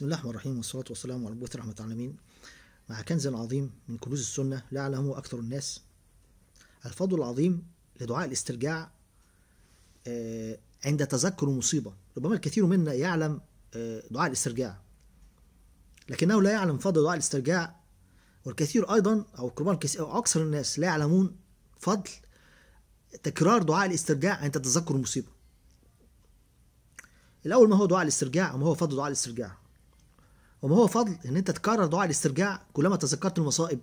بسم الله الرحمن الرحيم والصلاة والسلام على بوث رحمة العالمين مع كنز عظيم من كنوز السنة لا يعلمه أكثر الناس الفضل العظيم لدعاء الاسترجاع آه، عند تذكر مصيبة ربما الكثير منا يعلم آه، دعاء الاسترجاع لكنه لا يعلم فضل دعاء الاسترجاع والكثير أيضا أو ربما أكثر الناس لا يعلمون فضل تكرار دعاء الاسترجاع عند تذكر المصيبة الأول ما هو دعاء الاسترجاع وما هو فضل دعاء الاسترجاع وما هو فضل ان انت تكرر دعاء الاسترجاع كلما تذكرت المصائب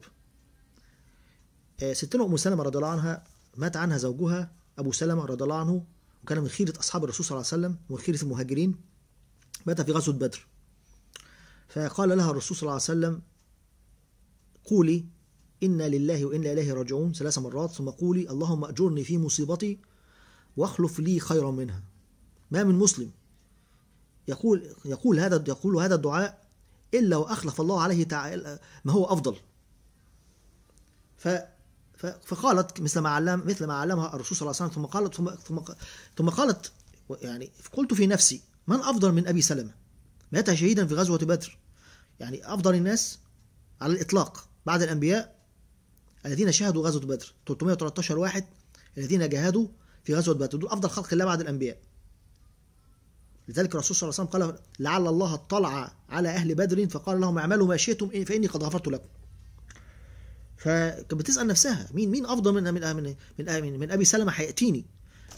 آه، ستنا ام سلمه رضي الله عنها مات عنها زوجها ابو سلمه رضي الله عنه وكان من خيره اصحاب الرسول صلى الله عليه وسلم ومن خيره المهاجرين مات في غزوه بدر فقال لها الرسول صلى الله عليه وسلم قولي إنا لله وإنا إليه راجعون ثلاث مرات ثم قولي اللهم أجرني في مصيبتي واخلف لي خيرا منها ما من مسلم يقول يقول هذا يقول هذا الدعاء إلا وأخلف الله عليه تعالى ما هو أفضل ف فقالت مثل ما علم مثل ما علمها الرسول صلى الله عليه وسلم ثم قالت ثم ثم, ثم قالت يعني قلت في نفسي من افضل من ابي سلمه مات شهيدا في غزوه بدر يعني افضل الناس على الاطلاق بعد الانبياء الذين شهدوا غزوه بدر 313 واحد الذين جاهدوا في غزوه بدر دول افضل خلق الله بعد الانبياء لذلك الرسول صلى الله عليه وسلم قال لعل الله اطلع على أهل بدر فقال لهم اعملوا ما شئتم إيه، فإني قد غفرت لكم فكانت بتسأل نفسها مين مين أفضل من من من من, من أبي سلمة هيأتيني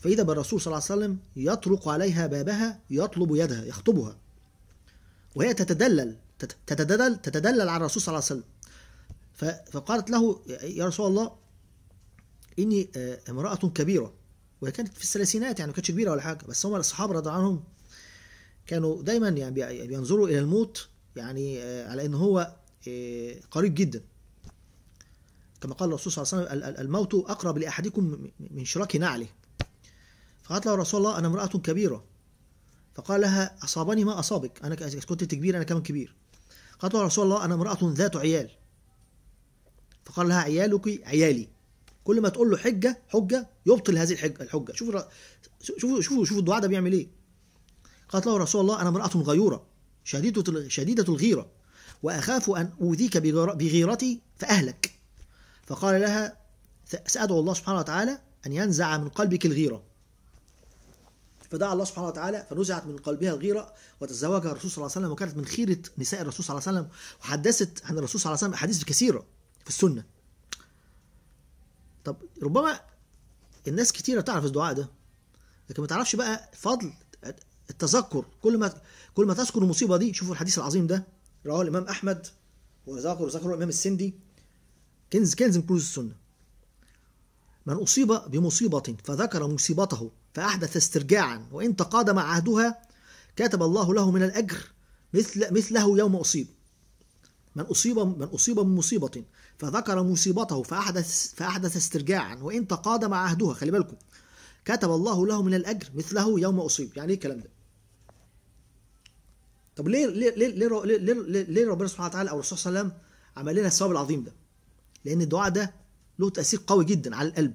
فإذا بالرسول صلى الله عليه وسلم يطرق عليها بابها يطلب يدها يخطبها وهي تتدلل تتدلل تتدلل على الرسول صلى الله عليه وسلم فقالت له يا رسول الله إني آه، امرأة كبيرة وهي كانت في الثلاثينات يعني ما كانتش كبيرة ولا حاجة بس هم الصحابة رضي عنهم كانوا دايما يعني, يعني بينظروا الى الموت يعني آه، على ان هو آه، قريب جدا كما قال الرسول صلى الله عليه وسلم الموت اقرب لاحدكم من شراك نعله فقالت له رسول الله انا امراه كبيره فقال لها اصابني ما اصابك انا كنت كبير انا كمان كبير قالت له رسول الله انا امراه ذات عيال فقال لها عيالك عيالي كل ما تقول له حجه حجه يبطل هذه الحجه شوفوا شوفوا شوفوا شوفوا الدعاء ده بيعمل ايه قالت له رسول الله أنا امرأة غيورة شديدة شديدة الغيرة وأخاف أن أوذيك بغيرتي فأهلك فقال لها سأدعو الله سبحانه وتعالى أن ينزع من قلبك الغيرة فدعا الله سبحانه وتعالى فنزعت من قلبها الغيرة وتزوجها الرسول صلى الله عليه وسلم وكانت من خيرة نساء الرسول صلى الله عليه وسلم وحدثت عن الرسول صلى الله عليه وسلم أحاديث كثيرة في السنة طب ربما الناس كثيرة تعرف الدعاء ده لكن ما تعرفش بقى فضل التذكر كل ما كل ما تذكر المصيبه دي شوفوا الحديث العظيم ده رواه الامام احمد وذكر ذكره الامام السندي كنز كنز من كنوز السنه من اصيب بمصيبه فذكر مصيبته فاحدث استرجاعا وان تقادم عهدها كتب الله له من الاجر مثل مثله يوم اصيب من أصيب من أصيب بمصيبة فذكر مصيبته فأحدث فأحدث استرجاعا وإن تقادم عهدها خلي بالكم كتب الله له من الأجر مثله يوم أصيب يعني إيه الكلام ده طب ليه ليه ليه ليه, ليه, ليه, ليه ربنا سبحانه وتعالى او الرسول صلى الله عليه وسلم عمل لنا الثواب العظيم ده لان الدعاء ده له تاثير قوي جدا على القلب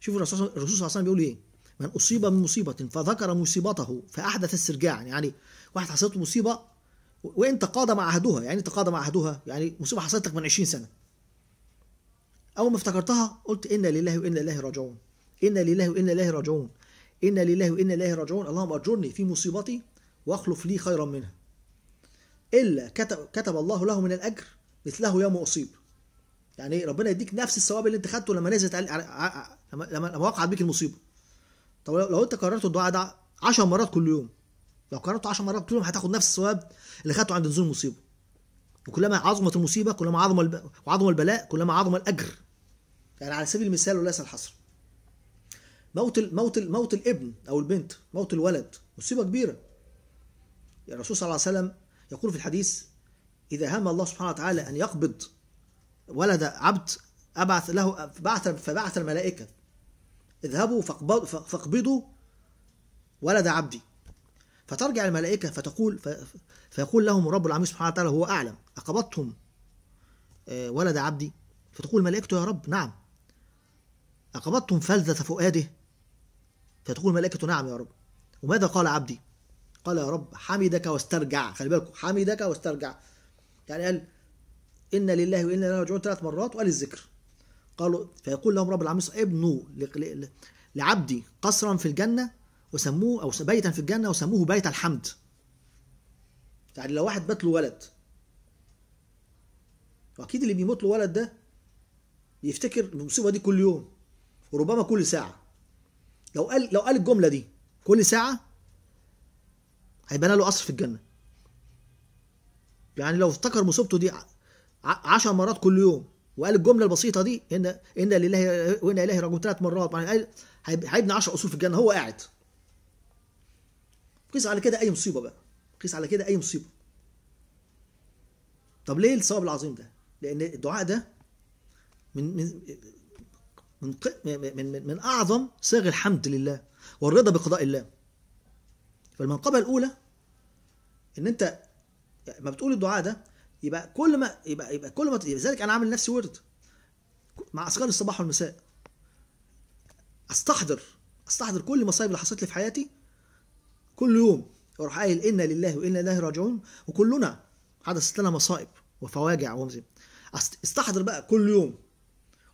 شوفوا الرسول صلى الله عليه وسلم بيقول ايه من اصيب من مصيبه فذكر مصيبته فاحدث استرجاع يعني واحد حصلت له مصيبه وان تقاضى مع عهدها يعني إيه تقاضى مع عهدها يعني مصيبه حصلت لك من 20 سنه اول ما افتكرتها قلت انا لله وانا اليه راجعون انا لله وانا اليه راجعون انا لله وانا اليه راجعون اللهم اجرني في مصيبتي واخلف لي خيرا منها الا كتب, كتب الله له من الاجر مثله يوم اصيب يعني إيه؟ ربنا يديك نفس الثواب اللي انت خدته لما نزلت لما لما وقعت بيك المصيبه طب لو انت كررت الدعاء ده 10 مرات كل يوم لو كررته 10 مرات كل يوم هتاخد نفس الثواب اللي خدته عند نزول المصيبه وكلما عظمت المصيبه كلما عظم وعظم البلاء كلما عظم الاجر يعني على سبيل المثال وليس الحصر موت موت موت الابن او البنت موت الولد مصيبه كبيره الرسول صلى الله عليه وسلم يقول في الحديث إذا هم الله سبحانه وتعالى أن يقبض ولد عبد أبعث له فبعث, فبعث الملائكة اذهبوا فاقبضوا ولد عبدي فترجع الملائكة فتقول فيقول لهم رب العالمين سبحانه وتعالى هو أعلم أقبضتم آه، ولد عبدي فتقول ملائكته يا رب نعم أقبضتم فلذة فؤاده فتقول ملائكته نعم يا رب وماذا قال عبدي قال يا رب حمدك واسترجع خلي بالكم حمدك واسترجع يعني قال إن لله وإنا إليه راجعون ثلاث مرات وقال الذكر قالوا فيقول لهم رب العالمين ابنوا لعبدي قصرا في الجنة وسموه أو بيتا في الجنة وسموه بيت الحمد يعني لو واحد بات له ولد واكيد اللي بيموت له ولد ده يفتكر المصيبه دي كل يوم وربما كل ساعه لو قال لو قال الجمله دي كل ساعه هيبقى له قصر في الجنه يعني لو افتكر مصيبته دي عشر مرات كل يوم وقال الجمله البسيطه دي ان ان لله وانا اليه راجعون ثلاث مرات يعني قال هيبني 10 اصول في الجنه هو قاعد قيس على كده اي مصيبه بقى قيس على كده اي مصيبه طب ليه الثواب العظيم ده لان الدعاء ده من من من من, من, من اعظم صيغ الحمد لله والرضا بقضاء الله فالمنقبه الاولى ان انت ما بتقول الدعاء ده يبقى كل ما يبقى يبقى كل ما لذلك انا عامل نفسي ورد مع اذكار الصباح والمساء استحضر استحضر كل المصايب اللي حصلت لي في حياتي كل يوم واروح قايل انا لله وانا اليه راجعون وكلنا حدثت لنا مصائب وفواجع ومزم استحضر بقى كل يوم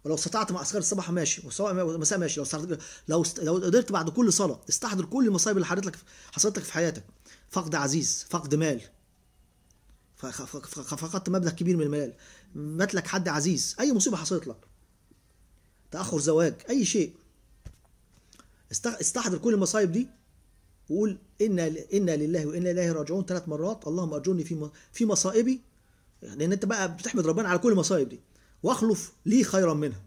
ولو استطعت مع اذكار الصباح ماشي وسواء مساء ماشي لو استطعت لو است... لو قدرت بعد كل صلاه استحضر كل المصايب اللي حصلت لك حصلت لك في حياتك فقد عزيز فقد مال فقدت مبلغ كبير من المال مات لك حد عزيز اي مصيبه حصلت لك تاخر زواج اي شيء استحضر كل المصايب دي وقول انا انا لله وانا اليه راجعون ثلاث مرات اللهم ارجوني في في مصائبي لان يعني انت بقى بتحمد ربنا على كل المصايب دي واخلف لي خيرا منها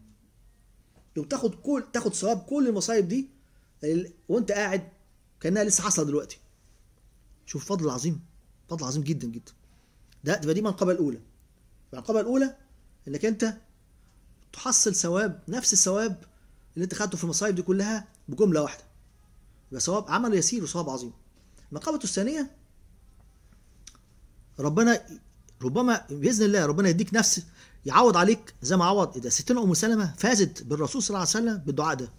لو تاخد كل تاخد ثواب كل المصايب دي وانت قاعد كانها لسه حاصله دلوقتي شوف فضل عظيم فضل عظيم جدا جدا ده تبقى دي منقبه الاولى المنقبه الاولى انك انت تحصل ثواب نفس الثواب اللي انت خدته في المصايب دي كلها بجمله واحده يبقى ثواب عمل يسير وثواب عظيم المنقبه الثانيه ربنا ربما باذن الله ربنا يديك نفس يعوض عليك زي ما عوض اذا ستنا ام سلمه فازت بالرسول صلى الله عليه وسلم بالدعاء ده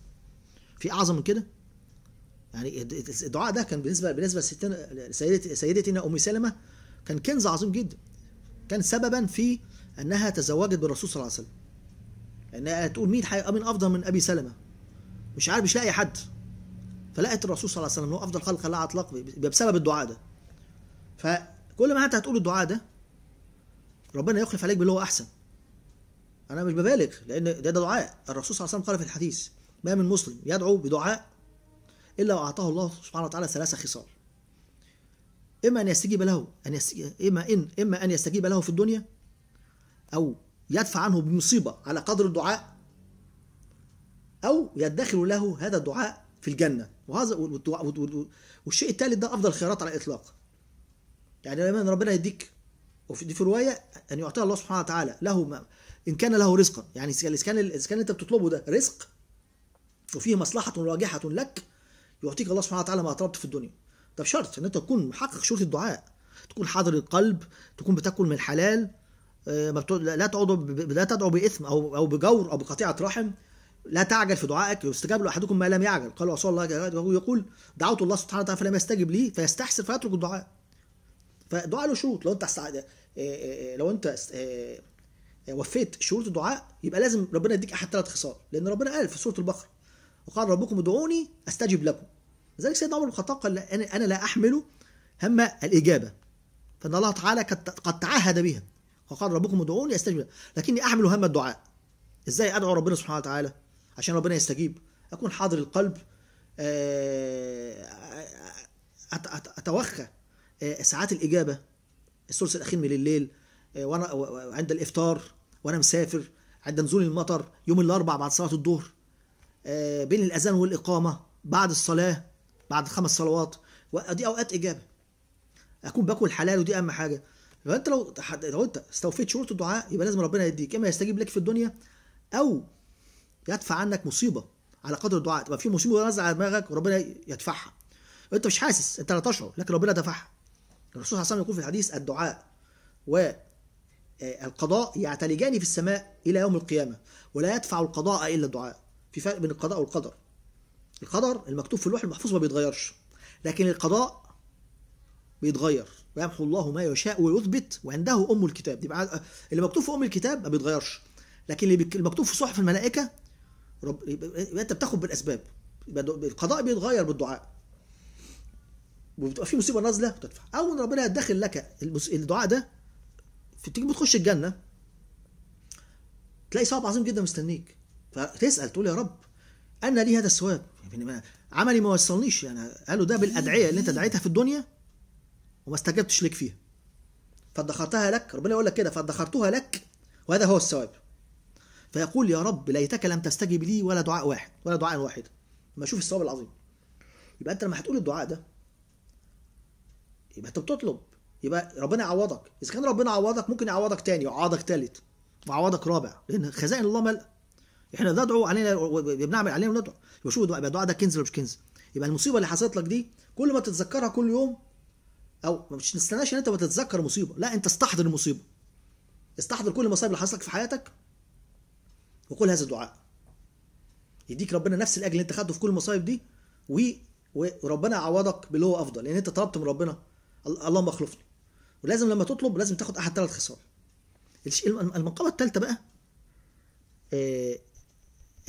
في اعظم من كده يعني الدعاء ده كان بالنسبه بالنسبه لستنا سيدتنا ام سلمه كان كنز عظيم جدا كان سببا في انها تزوجت بالرسول صلى الله عليه وسلم لانها تقول مين من افضل من ابي سلمه مش عارف مش لاقي حد فلقت الرسول صلى الله عليه وسلم هو افضل خلق الله على بسبب الدعاء ده فكل ما انت هتقول الدعاء ده ربنا يخلف عليك باللي هو احسن انا مش ببالغ لان ده, دعاء الرسول صلى الله عليه وسلم قال في الحديث ما من مسلم يدعو بدعاء الا واعطاه الله سبحانه وتعالى ثلاث خصال اما ان يستجيب له ان يستجيب اما ان اما ان يستجيب له في الدنيا او يدفع عنه بمصيبه على قدر الدعاء او يدخر له هذا الدعاء في الجنه وهذا والشيء الثالث ده افضل الخيارات على الاطلاق يعني لما ربنا يديك وفي دي في روايه ان يعطيها الله سبحانه وتعالى له ان كان له رزقا يعني الاسكان الاسكان اللي انت بتطلبه ده رزق وفيه مصلحه راجحه لك يعطيك الله سبحانه وتعالى ما طلبت في الدنيا ده بشرط ان انت تكون محقق شروط الدعاء تكون حاضر القلب تكون بتاكل من الحلال آه، ما لا تدعو لا تدعو باثم او او بجور او بقطيعه رحم لا تعجل في دعائك يستجاب له احدكم ما لم يعجل قال رسول الله يقول دعوت الله سبحانه وتعالى فلم يستجب لي فيستحسر فيترك الدعاء فالدعاء له شروط لو انت آه، آه، لو انت وفيت شروط الدعاء يبقى لازم ربنا يديك احد ثلاث خصال لان ربنا قال في سوره البقره وقال ربكم ادعوني استجب لكم لذلك سيدنا عمر بن الخطاب قال انا انا لا احمل هم الاجابه فان الله تعالى قد تعهد بها وقال ربكم ادعوني استجب لكم لكني احمل هم الدعاء ازاي ادعو ربنا سبحانه وتعالى عشان ربنا يستجيب اكون حاضر القلب آه، اتوخى آه، ساعات الاجابه الثلث الاخير من الليل آه، وانا عند الافطار وانا مسافر عند نزول المطر يوم الاربع بعد صلاه الظهر آه، بين الاذان والاقامه بعد الصلاه بعد خمس صلوات ودي اوقات اجابه اكون باكل حلال ودي اهم حاجه لو انت لو لو انت استوفيت شروط الدعاء يبقى لازم ربنا يديك اما يستجيب لك في الدنيا او يدفع عنك مصيبه على قدر الدعاء تبقى في مصيبه نازله على دماغك وربنا يدفعها انت مش حاسس انت لا تشعر لكن ربنا دفعها الرسول صلى الله عليه وسلم يقول في الحديث الدعاء و آه، القضاء يعتلجان في السماء إلى يوم القيامة ولا يدفع القضاء إلا الدعاء في فرق بين القضاء والقدر القدر المكتوب في اللوح المحفوظ ما بيتغيرش لكن القضاء بيتغير ويمحو الله ما يشاء ويثبت وعنده ام الكتاب يبقى اللي مكتوب في ام الكتاب ما بيتغيرش لكن اللي مكتوب في صحف الملائكه رب... انت بتاخد بالاسباب يبقى القضاء بيتغير بالدعاء وبتبقى في مصيبه نازله وتدفع ان ربنا يدخل لك الدعاء ده تيجي بتخش الجنه تلاقي ثواب عظيم جدا مستنيك فتسال تقول يا رب انا لي هذا الثواب يعني عملي ما وصلنيش يعني قالوا ده بالادعيه اللي انت دعيتها في الدنيا وما استجبتش لك فيها فادخرتها لك ربنا يقول لك كده فادخرتها لك وهذا هو الثواب فيقول يا رب ليتك لم تستجب لي ولا دعاء واحد ولا دعاء واحد ما اشوف الثواب العظيم يبقى انت لما هتقول الدعاء ده يبقى انت بتطلب يبقى ربنا يعوضك اذا كان ربنا عوضك ممكن يعوضك تاني ويعوضك تالت ويعوضك رابع لان خزائن الله ملأ احنا ندعو علينا بنعمل علينا وندعو يبقى شوف يبقى الدعاء ده كنز ولا مش كنز يبقى المصيبه اللي حصلت لك دي كل ما تتذكرها كل يوم او مش تستناش ان انت ما تتذكر مصيبه لا انت استحضر المصيبه استحضر كل المصايب اللي حصلت في حياتك وقول هذا الدعاء يديك ربنا نفس الاجر اللي انت خدته في كل المصايب دي و... وربنا يعوضك باللي هو افضل لان انت طلبت من ربنا اللهم اخلفني ولازم لما تطلب لازم تاخد احد ثلاث خصال المنقبه الثالثه بقى آه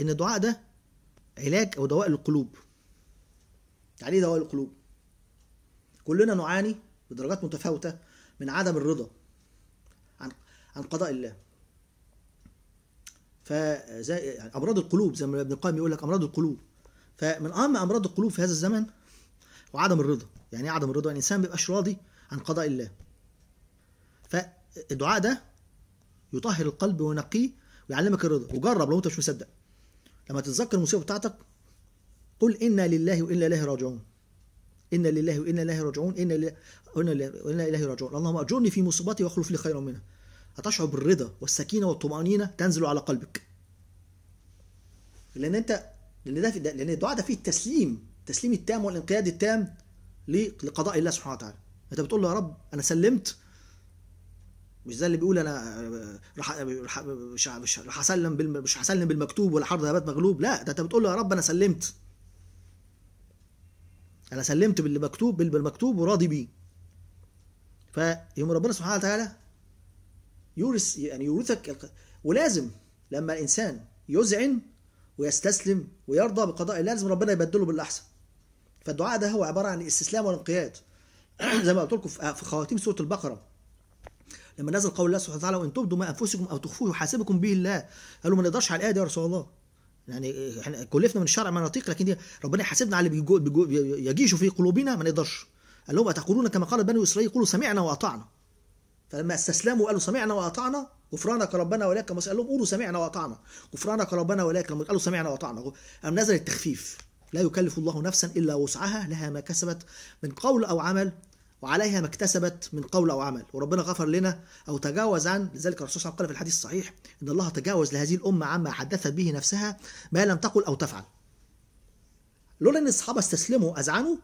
ان الدعاء ده علاج او دواء للقلوب يعني ايه دواء للقلوب كلنا نعاني بدرجات متفاوته من عدم الرضا عن عن قضاء الله فزي يعني امراض القلوب زي ما ابن القيم يقول لك امراض القلوب فمن اهم امراض القلوب في هذا الزمن وعدم الرضا يعني ايه عدم الرضا يعني الانسان بيبقاش راضي عن قضاء الله فالدعاء ده يطهر القلب وينقيه ويعلمك الرضا وجرب لو انت مش مصدق لما تتذكر المصيبه بتاعتك قل انا لله وانا اليه راجعون انا لله وانا اليه راجعون انا لله وانا اليه راجعون اللهم اجرني في مصيبتي واخلف لي خيرا منها هتشعر بالرضا والسكينه والطمانينه تنزل على قلبك لان انت لان ده لان الدعاء ده فيه التسليم التسليم التام والانقياد التام لقضاء الله سبحانه وتعالى انت بتقول له يا رب انا سلمت مش ده اللي بيقول انا رح مش رح اسلم مش هسلم بالمكتوب ولا حرب هبات مغلوب لا ده انت بتقول له يا رب انا سلمت انا سلمت باللي مكتوب بالمكتوب وراضي بيه فيوم ربنا سبحانه وتعالى يورث يعني يورثك ولازم لما الانسان يذعن ويستسلم ويرضى بقضاء الله لازم ربنا يبدله بالاحسن فالدعاء ده هو عباره عن الاستسلام والانقياد زي ما قلت لكم في خواتيم سوره البقره لما نزل قول الله سبحانه وتعالى وان تبدوا ما انفسكم او تخفوه يحاسبكم به الله قالوا ما نقدرش على الايه دي يا رسول الله يعني احنا كلفنا من الشرع ما نطيق لكن دي ربنا يحاسبنا على اللي يجيش في قلوبنا ما نقدرش قال لهم اتقولون كما قال بنو اسرائيل قولوا سمعنا واطعنا فلما استسلموا قالوا سمعنا واطعنا غفرانك ربنا ولك قال لهم قولوا سمعنا واطعنا غفرانك ربنا ولك قالوا سمعنا واطعنا قام نزل التخفيف لا يكلف الله نفسا الا وسعها لها ما كسبت من قول او عمل وعليها ما اكتسبت من قول او عمل وربنا غفر لنا او تجاوز عن لذلك الرسول صلى الله عليه وسلم قال في الحديث الصحيح ان الله تجاوز لهذه الامه عما حدثت به نفسها ما لم تقل او تفعل لولا ان الصحابه استسلموا اذعنوا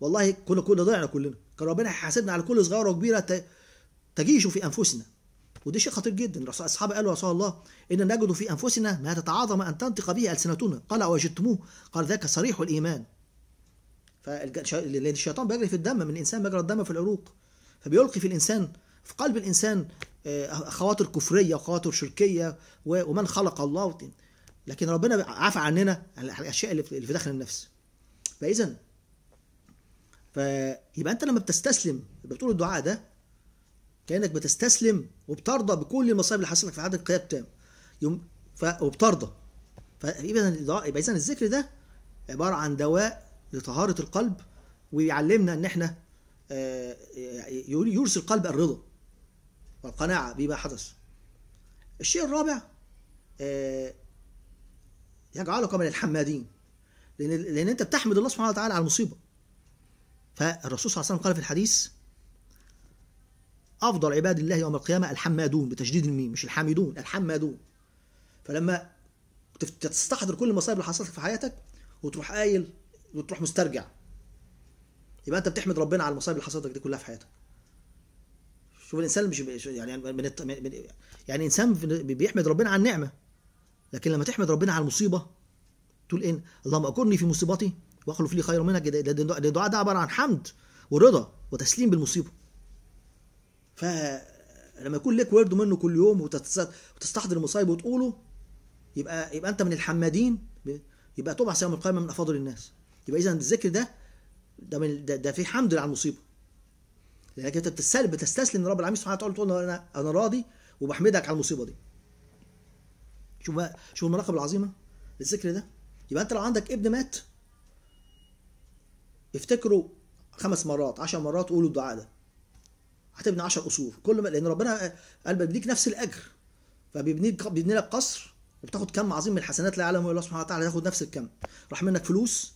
والله كنا كل ضيعنا كلنا كان ربنا هيحاسبنا على كل صغيره وكبيره تجيش في انفسنا وده شيء خطير جدا الصحابه قالوا يا رسول الله ان نجد في انفسنا ما تتعاظم ان تنطق به السنتنا قال اوجدتموه قال ذاك صريح الايمان فالشيطان بيجري في الدم من الانسان بيجري الدم في العروق فبيلقي في الانسان في قلب الانسان آه، خواطر كفريه وخواطر شركيه ومن خلق الله لكن ربنا عفى عننا الاشياء اللي في داخل النفس فاذا فيبقى انت لما بتستسلم بتقول الدعاء ده كانك بتستسلم وبترضى بكل المصايب اللي حصلت لك في عهد القيام التام يوم ف... وبترضى فاذا الدعاء يبقى اذا الذكر ده عباره عن دواء لطهارة القلب ويعلمنا ان احنا آه، يرسل القلب الرضا والقناعة بما حدث الشيء الرابع آه، يجعلك من الحمادين لان لان انت بتحمد الله سبحانه وتعالى على المصيبه فالرسول صلى الله عليه وسلم قال في الحديث افضل عباد الله يوم القيامه الحمادون بتشديد الميم مش الحامدون الحمادون فلما تستحضر كل المصايب اللي حصلت في حياتك وتروح قايل وتروح مسترجع يبقى انت بتحمد ربنا على المصايب اللي حصلت لك دي كلها في حياتك شوف الانسان مش يعني, يعني من الت... من... يعني انسان بيحمد ربنا على النعمه لكن لما تحمد ربنا على المصيبه تقول ان إيه؟ اللهم اكرني في مصيبتي واخلف لي خير منها ده الدعاء ده عباره عن حمد ورضا وتسليم بالمصيبه فلما يكون لك ورد منه كل يوم وتستحضر المصايب وتقوله يبقى يبقى انت من الحمادين يبقى تبعث يوم القيامه من افاضل الناس يبقى اذا الذكر ده ده من ده, ده في حمد على المصيبه لانك انت بتستسلم بتستسلم لرب العالمين سبحانه وتعالى تقول له انا انا راضي وبحمدك على المصيبه دي شوف بقى شوف المراقبه العظيمه للذكر ده يبقى انت لو عندك ابن مات افتكره خمس مرات عشر مرات قولوا الدعاء ده هتبني 10 قصور كل ما لان ربنا آه، قال بيديك نفس الاجر فبيبني بيبني لك قصر وبتاخد كم عظيم من الحسنات لا يعلمه الا الله سبحانه وتعالى تاخد نفس الكم راح منك فلوس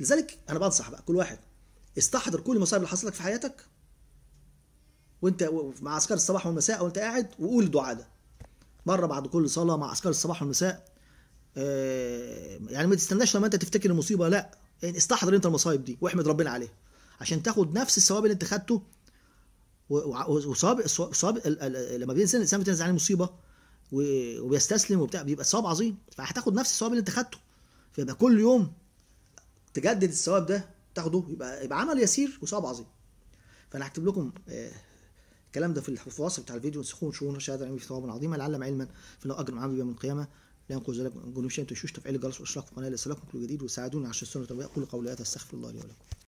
لذلك انا بنصح بقى كل واحد استحضر كل المصايب اللي حصلت لك في حياتك وانت مع اذكار الصباح والمساء وانت قاعد وقول الدعاء ده مره بعد كل صلاه مع اذكار الصباح والمساء آه، يعني ما تستناش لما انت تفتكر المصيبه لا يعني استحضر انت المصايب دي واحمد ربنا عليها عشان تاخد نفس الثواب اللي انت خدته وصواب صواب لما بينزل الانسان بتنزل عليه مصيبه وبيستسلم وبتاع بيبقى الثواب عظيم فهتاخد نفس الثواب اللي انت خدته فيبقى كل يوم تجدد الثواب ده تاخده يبقى يبقى عمل يسير وثواب عظيم فانا هكتب لكم آه، الكلام ده في الوصف بتاع الفيديو انسخون شؤون شهاده العلم في ثواب عظيم لعلم علما في فلو اجر معامل يوم القيامه لا ينقذ ذلك جنوب شيء تشوش تفعيل الجرس واشراق في القناه لسلكم كل جديد وساعدوني عشان السنه تبقى قولي استغفر الله لي ولكم